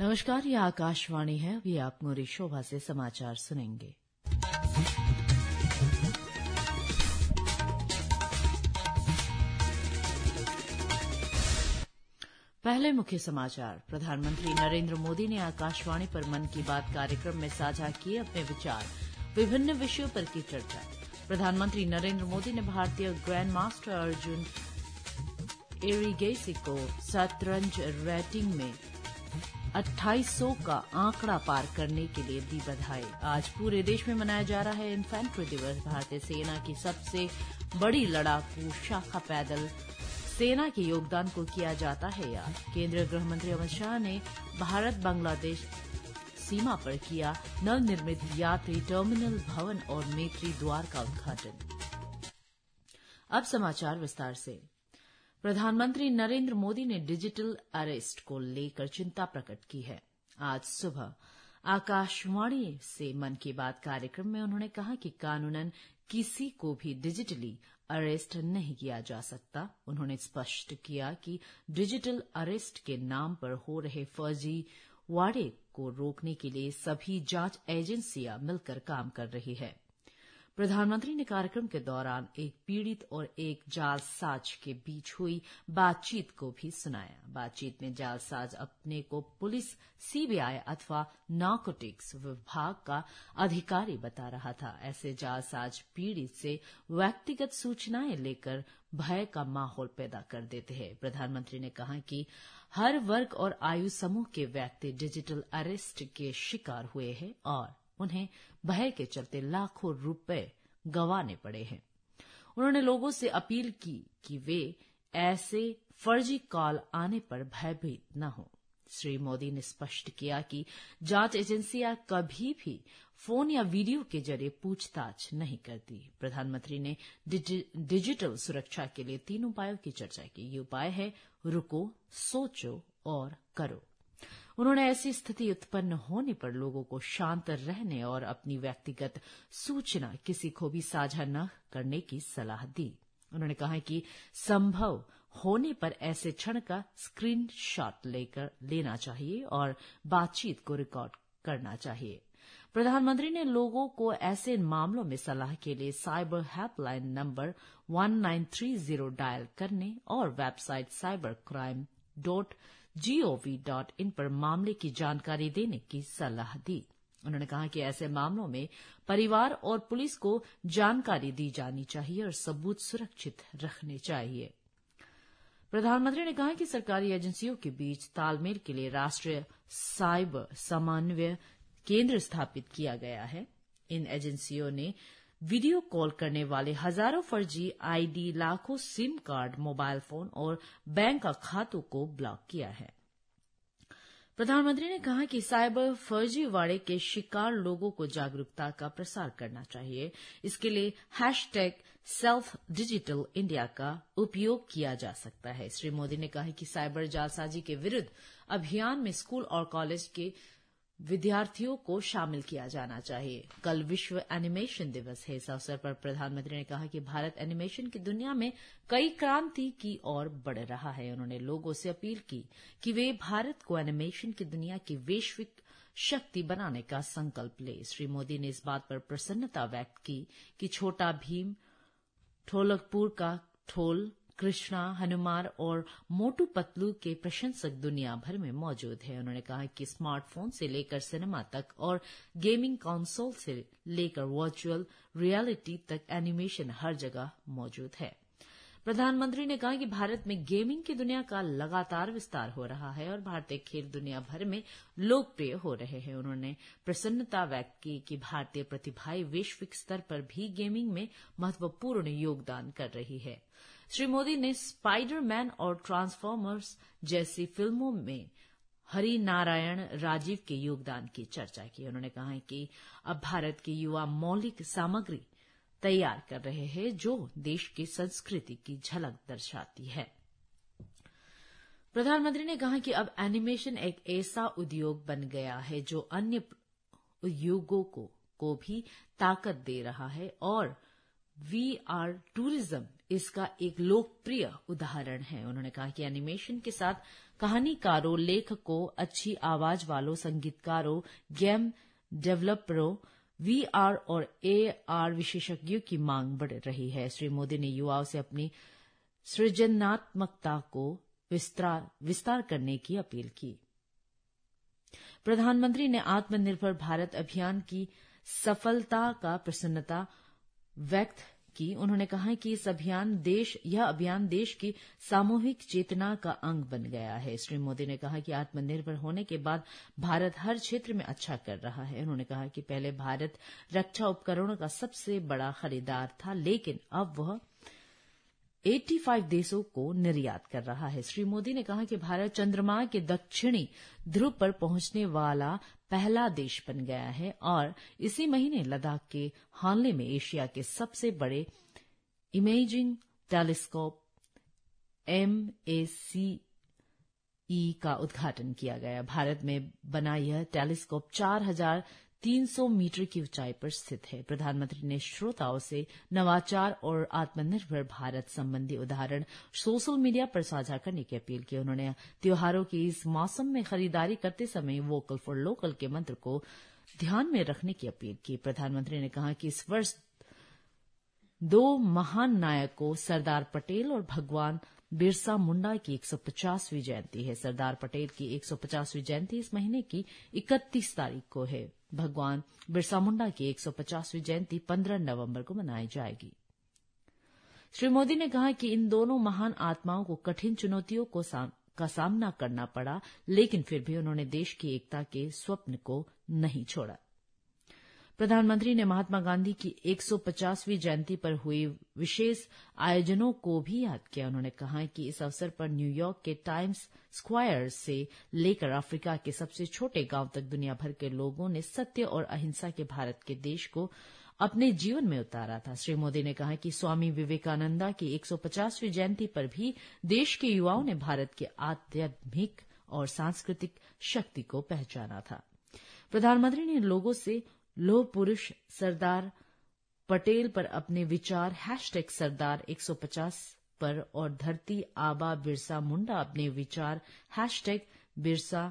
नमस्कार यह आकाशवाणी है अभी आप मोरी शोभा से समाचार सुनेंगे पहले मुख्य समाचार प्रधानमंत्री नरेंद्र मोदी ने आकाशवाणी पर मन की बात कार्यक्रम में साझा किए अपने विचार विभिन्न विषयों पर की चर्चा प्रधानमंत्री नरेंद्र मोदी ने भारतीय ग्रैंड मास्टर अर्जुन एरीगेसी को शतरंज रैटिंग में 2800 का आंकड़ा पार करने के लिए दी बधाई आज पूरे देश में मनाया जा रहा है इन्फेंट्री दिवस भारतीय सेना की सबसे बड़ी लड़ाकू शाखा पैदल सेना के योगदान को किया जाता है याद केंद्रीय गृह मंत्री अमित शाह ने भारत बांग्लादेश सीमा पर किया नवनिर्मित यात्री टर्मिनल भवन और मेत्री द्वार का उद्घाटन अब समाचार विस्तार से प्रधानमंत्री नरेंद्र मोदी ने डिजिटल अरेस्ट को लेकर चिंता प्रकट की है आज सुबह आकाशवाणी से मन की बात कार्यक्रम में उन्होंने कहा कि कानूनन किसी को भी डिजिटली अरेस्ट नहीं किया जा सकता उन्होंने स्पष्ट किया कि डिजिटल अरेस्ट के नाम पर हो रहे फर्जी वाड़े को रोकने के लिए सभी जांच एजेंसियां मिलकर काम कर रही हैं प्रधानमंत्री ने कार्यक्रम के दौरान एक पीड़ित और एक जालसाज के बीच हुई बातचीत को भी सुनाया बातचीत में जालसाज अपने को पुलिस सीबीआई अथवा नार्कोटिक्स विभाग का अधिकारी बता रहा था ऐसे जालसाज पीड़ित से व्यक्तिगत सूचनाएं लेकर भय का माहौल पैदा कर देते हैं प्रधानमंत्री ने कहा कि हर वर्ग और आयु समूह के व्यक्ति डिजिटल अरेस्ट के शिकार हुए हैं और उन्हें भय के चलते लाखों रुपए गंवाने पड़े हैं उन्होंने लोगों से अपील की कि वे ऐसे फर्जी कॉल आने पर भयभीत न हो श्री मोदी ने स्पष्ट किया कि जांच एजेंसियां कभी भी फोन या वीडियो के जरिए पूछताछ नहीं करती प्रधानमंत्री ने डिजिटल सुरक्षा के लिए तीन उपायों की चर्चा की ये उपाय है रुको सोचो और करो उन्होंने ऐसी स्थिति उत्पन्न होने पर लोगों को शांत रहने और अपनी व्यक्तिगत सूचना किसी को भी साझा न करने की सलाह दी उन्होंने कहा कि संभव होने पर ऐसे क्षण का स्क्रीनशॉट लेकर लेना चाहिए और बातचीत को रिकॉर्ड करना चाहिए प्रधानमंत्री ने लोगों को ऐसे मामलों में सलाह के लिए साइबर हेल्पलाइन नंबर 1930 डायल करने और website cyber crime dot in पर मामले की जानकारी देने की सलाह दी उन्होंने कहा कि ऐसे मामलों में परिवार और पुलिस को जानकारी दी जानी चाहिए और सबूत सुरक्षित रखने चाहिए प्रधानमंत्री ने कहा कि सरकारी एजेंसियों के बीच तालमेल के लिए राष्ट्रीय साइबर समन्वय केंद्र स्थापित किया गया है इन एजेंसियों ने वीडियो कॉल करने वाले हजारों फर्जी आईडी लाखों सिम कार्ड मोबाइल फोन और बैंक खातों को ब्लॉक किया है प्रधानमंत्री ने कहा कि साइबर फर्जीवाड़े के शिकार लोगों को जागरूकता का प्रसार करना चाहिए इसके लिए hashtag self digital India का उपयोग किया जा सकता है श्री मोदी ने कहा कि साइबर जालसाजी के विरुद्ध अभियान में स्कूल और कॉलेज के विद्यार्थियों को शामिल किया जाना चाहिए कल विश्व एनिमेशन दिवस है इस अवसर पर प्रधानमंत्री ने कहा कि भारत एनिमेशन की दुनिया में कई क्रांति की ओर बढ़ रहा है उन्होंने लोगों से अपील की कि वे भारत को एनिमेशन की दुनिया की वैश्विक शक्ति बनाने का संकल्प ले श्री मोदी ने इस बात पर प्रसन्नता व्यक्त की कि छोटा भीम ठोलकपुर का ठोल कृष्णा हनुमान और मोटू पतलू के प्रशंसक दुनिया भर में मौजूद हैं उन्होंने कहा कि स्मार्टफोन से लेकर सिनेमा तक और गेमिंग कंसोल से लेकर वर्चुअल रियलिटी तक एनिमेशन हर जगह मौजूद है प्रधानमंत्री ने कहा कि भारत में गेमिंग की दुनिया का लगातार विस्तार हो रहा है और भारतीय खेल दुनिया भर में लोकप्रिय हो रहे हैं उन्होंने प्रसन्नता व्यक्त की कि भारतीय प्रतिभाएं वैश्विक स्तर पर भी गेमिंग में महत्वपूर्ण योगदान कर रही है श्री मोदी ने स्पाइडरमैन और ट्रांसफॉर्मर्स जैसी फिल्मों में हरि नारायण राजीव के योगदान की चर्चा की उन्होंने कहा कि अब भारत के युवा मौलिक सामग्री तैयार कर रहे हैं जो देश की संस्कृति की झलक दर्शाती है प्रधानमंत्री ने कहा कि अब एनिमेशन एक ऐसा उद्योग बन गया है जो अन्य उद्योगों को, को भी ताकत दे रहा है और वी आर टूरिज्म इसका एक लोकप्रिय उदाहरण है उन्होंने कहा कि एनिमेशन के साथ कहानीकारों लेखकों अच्छी आवाज वालों संगीतकारों गेम डेवलपरों वीआर और एआर विशेषज्ञों की मांग बढ़ रही है श्री मोदी ने युवाओं से अपनी सृजनात्मकता को विस्तार, विस्तार करने की अपील की प्रधानमंत्री ने आत्मनिर्भर भारत अभियान की सफलता का प्रसन्नता व्यक्त की उन्होंने कहा कि इस अभियान देश यह अभियान देश की सामूहिक चेतना का अंग बन गया है श्री मोदी ने कहा कि आत्मनिर्भर होने के बाद भारत हर क्षेत्र में अच्छा कर रहा है उन्होंने कहा कि पहले भारत रक्षा उपकरणों का सबसे बड़ा खरीदार था लेकिन अब वह 85 देशों को निर्यात कर रहा है श्री मोदी ने कहा कि भारत चंद्रमा के दक्षिणी ध्रुव पर पहुंचने वाला पहला देश बन गया है और इसी महीने लद्दाख के हानले में एशिया के सबसे बड़े imaging telescope M A C का उद्घाटन किया गया भारत में बना यह टेलीस्कोप 4000 300 मीटर की ऊंचाई पर स्थित है प्रधानमंत्री ने श्रोताओं से नवाचार और आत्मनिर्भर भारत संबंधी उदाहरण सोशल मीडिया पर साझा करने की अपील की उन्होंने त्योहारों के इस मौसम में खरीदारी करते समय वोकल फॉर लोकल के मंत्र को ध्यान में रखने की अपील की प्रधानमंत्री ने कहा कि इस वर्ष दो महान नायकों सरदार पटेल और भगवान बिरसा मुंडा की 150वीं जयंती है सरदार पटेल की 150वीं जयंती इस महीने की 31 तारीख को है भगवान बिरसा मुंडा की 150वीं जयंती 15 नवंबर को मनाई जाएगी श्री मोदी ने कहा कि इन दोनों महान आत्माओं को कठिन चुनौतियों को साम, का सामना करना पड़ा लेकिन फिर भी उन्होंने देश की एकता के स्वप्न को नहीं छोड़ा प्रधानमंत्री ने महात्मा गांधी की 150वीं जयंती पर हुए विशेष आयोजनों को भी याद किया उन्होंने कहा कि इस अवसर पर न्यूयॉर्क के टाइम्स स्क्वायर से लेकर अफ्रीका के सबसे छोटे गांव तक दुनिया भर के लोगों ने सत्य और अहिंसा के भारत के देश को अपने जीवन में उतारा था श्री मोदी ने कहा कि स्वामी विवेकानंदा की 150वीं जयंती पर भी देश के युवाओं ने भारत के आध्यात्मिक और सांस्कृतिक शक्ति को पहचाना था प्रधानमंत्री ने लोगों से लोह पुरुष सरदार पटेल पर अपने विचार हैशटैग सरदार 150 पर और धरती आबा बिरसा मुंडा अपने विचार हैशटैग बिरसा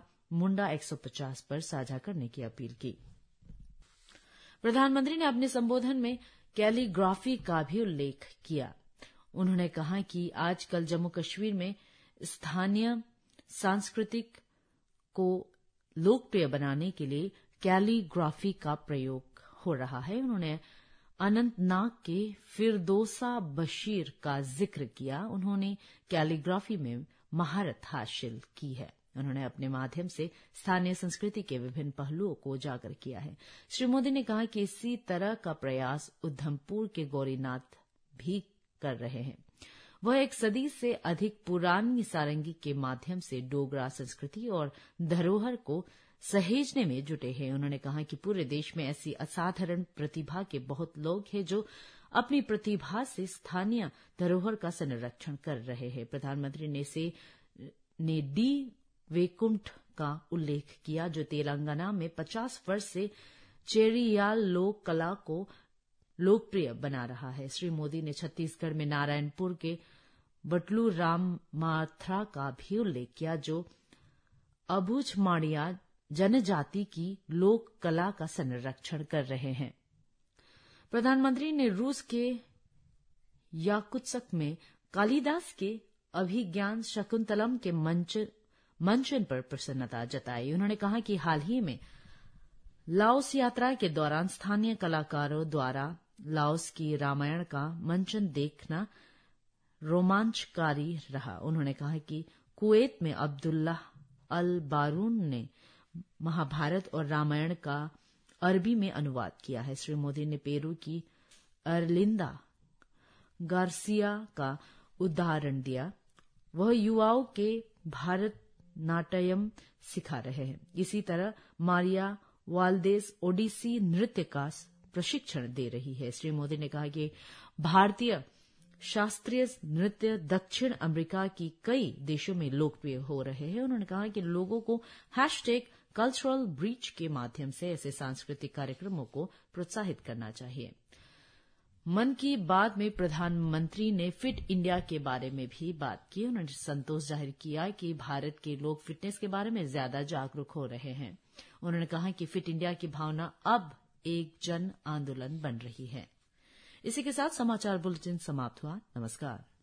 मुंडा 150 पर साझा करने की अपील की प्रधानमंत्री ने अपने संबोधन में कैलीग्राफी का भी उल्लेख किया उन्होंने कहा कि आजकल जम्मू कश्मीर में स्थानीय सांस्कृतिक को लोकप्रिय बनाने के लिए कैलीग्राफी का प्रयोग हो रहा है उन्होंने अनंतनाग के फिरदोसा बशीर का जिक्र किया उन्होंने कैलीग्राफी में महारत हासिल की है उन्होंने अपने माध्यम से स्थानीय संस्कृति के विभिन्न पहलुओं को उजागर किया है श्री मोदी ने कहा कि इसी तरह का प्रयास उधमपुर के गौरीनाथ भी कर रहे हैं वह एक सदी से अधिक पुरानी सारंगी के माध्यम से डोगरा संस्कृति और धरोहर को सहेजने में जुटे हैं उन्होंने कहा कि पूरे देश में ऐसी असाधारण प्रतिभा के बहुत लोग हैं जो अपनी प्रतिभा से स्थानीय धरोहर का संरक्षण कर रहे हैं प्रधानमंत्री ने से ने डी वेकुंठ का उल्लेख किया जो तेलंगाना में 50 वर्ष से चेरियाल लोक कला को लोकप्रिय बना रहा है श्री मोदी ने छत्तीसगढ़ में नारायणपुर के बटलू राम माथ्रा का भी उल्लेख किया जो अबूझ माड़िया जनजाति की लोक कला का संरक्षण कर रहे हैं प्रधानमंत्री ने रूस के याकुत्सक में कालिदास के अभिज्ञान शकुंतलम के मंच मंचन पर प्रसन्नता जताई उन्होंने कहा कि हाल ही में लाओस यात्रा के दौरान स्थानीय कलाकारों द्वारा लाओस की रामायण का मंचन देखना रोमांचकारी रहा उन्होंने कहा कि कुवैत में अब्दुल्लाह अल बारून ने महाभारत और रामायण का अरबी में अनुवाद किया है श्री मोदी ने पेरू की अरलिंदा गार्सिया का उदाहरण दिया वह युवाओं के भारत नाट्यम सिखा रहे हैं इसी तरह मारिया वालदेस ओडिसी नृत्य का प्रशिक्षण दे रही है श्री मोदी ने कहा कि भारतीय शास्त्रीय नृत्य दक्षिण अमेरिका की कई देशों में लोकप्रिय हो रहे हैं उन्होंने कहा कि लोगों को हैशटैग कल्चरल ब्रीच के माध्यम से ऐसे सांस्कृतिक कार्यक्रमों को प्रोत्साहित करना चाहिए मन की बात में प्रधानमंत्री ने फिट इंडिया के बारे में भी बात की उन्होंने संतोष जाहिर किया कि भारत के लोग फिटनेस के बारे में ज्यादा जागरूक हो रहे हैं उन्होंने कहा कि फिट इंडिया की भावना अब एक जन आंदोलन बन रही है इसी के साथ समाचार बुलेटिन समाप्त हुआ नमस्कार